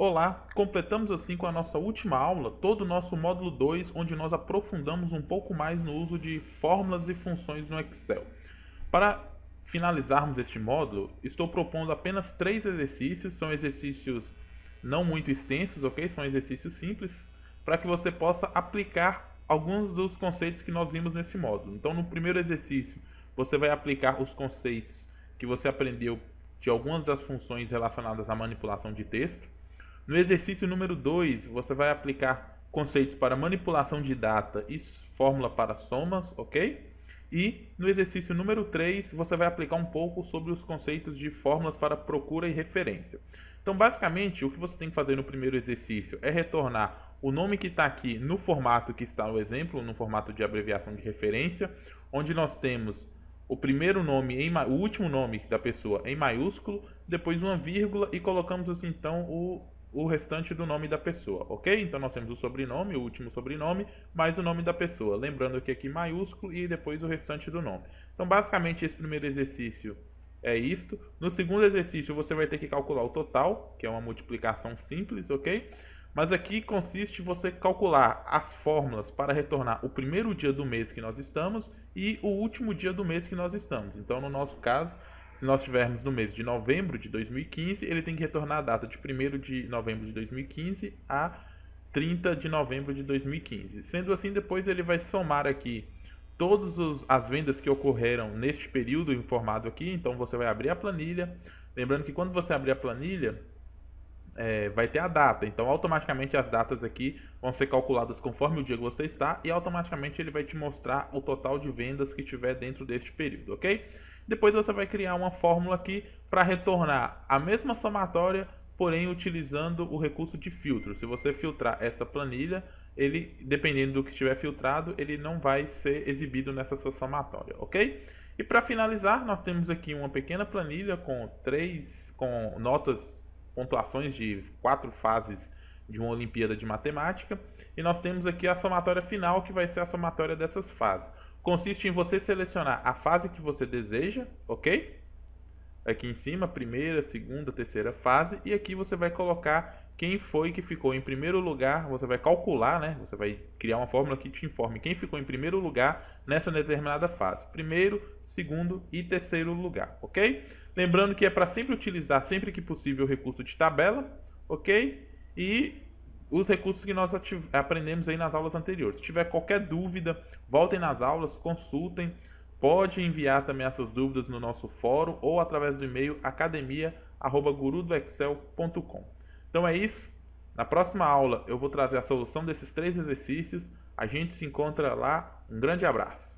Olá, completamos assim com a nossa última aula todo o nosso módulo 2, onde nós aprofundamos um pouco mais no uso de fórmulas e funções no Excel. Para finalizarmos este módulo, estou propondo apenas três exercícios, são exercícios não muito extensos, ok? São exercícios simples, para que você possa aplicar alguns dos conceitos que nós vimos nesse módulo. Então, no primeiro exercício, você vai aplicar os conceitos que você aprendeu de algumas das funções relacionadas à manipulação de texto. No exercício número 2, você vai aplicar conceitos para manipulação de data e fórmula para somas, ok? E no exercício número 3, você vai aplicar um pouco sobre os conceitos de fórmulas para procura e referência. Então, basicamente, o que você tem que fazer no primeiro exercício é retornar o nome que está aqui no formato que está no exemplo, no formato de abreviação de referência, onde nós temos o primeiro nome, em, o último nome da pessoa em maiúsculo, depois uma vírgula e colocamos assim, então, o o restante do nome da pessoa, ok? Então nós temos o sobrenome, o último sobrenome, mais o nome da pessoa. Lembrando que aqui maiúsculo e depois o restante do nome. Então basicamente esse primeiro exercício é isto. No segundo exercício você vai ter que calcular o total, que é uma multiplicação simples, ok? Mas aqui consiste você calcular as fórmulas para retornar o primeiro dia do mês que nós estamos e o último dia do mês que nós estamos. Então no nosso caso se nós estivermos no mês de novembro de 2015, ele tem que retornar a data de 1 de novembro de 2015 a 30 de novembro de 2015. Sendo assim, depois ele vai somar aqui todas as vendas que ocorreram neste período informado aqui. Então você vai abrir a planilha. Lembrando que quando você abrir a planilha, é, vai ter a data. Então automaticamente as datas aqui vão ser calculadas conforme o dia que você está e automaticamente ele vai te mostrar o total de vendas que tiver dentro deste período, ok? Depois você vai criar uma fórmula aqui para retornar a mesma somatória, porém utilizando o recurso de filtro. Se você filtrar esta planilha, ele, dependendo do que estiver filtrado, ele não vai ser exibido nessa sua somatória, ok? E para finalizar, nós temos aqui uma pequena planilha com três, com notas, pontuações de quatro fases de uma Olimpíada de Matemática. E nós temos aqui a somatória final, que vai ser a somatória dessas fases consiste em você selecionar a fase que você deseja, ok? Aqui em cima, primeira, segunda, terceira fase, e aqui você vai colocar quem foi que ficou em primeiro lugar, você vai calcular, né? Você vai criar uma fórmula que te informe quem ficou em primeiro lugar nessa determinada fase. Primeiro, segundo e terceiro lugar, ok? Lembrando que é para sempre utilizar, sempre que possível, o recurso de tabela, ok? E os recursos que nós aprendemos aí nas aulas anteriores. Se tiver qualquer dúvida, voltem nas aulas, consultem. Pode enviar também as suas dúvidas no nosso fórum ou através do e-mail academia@gurudoexcel.com. Então é isso. Na próxima aula eu vou trazer a solução desses três exercícios. A gente se encontra lá. Um grande abraço.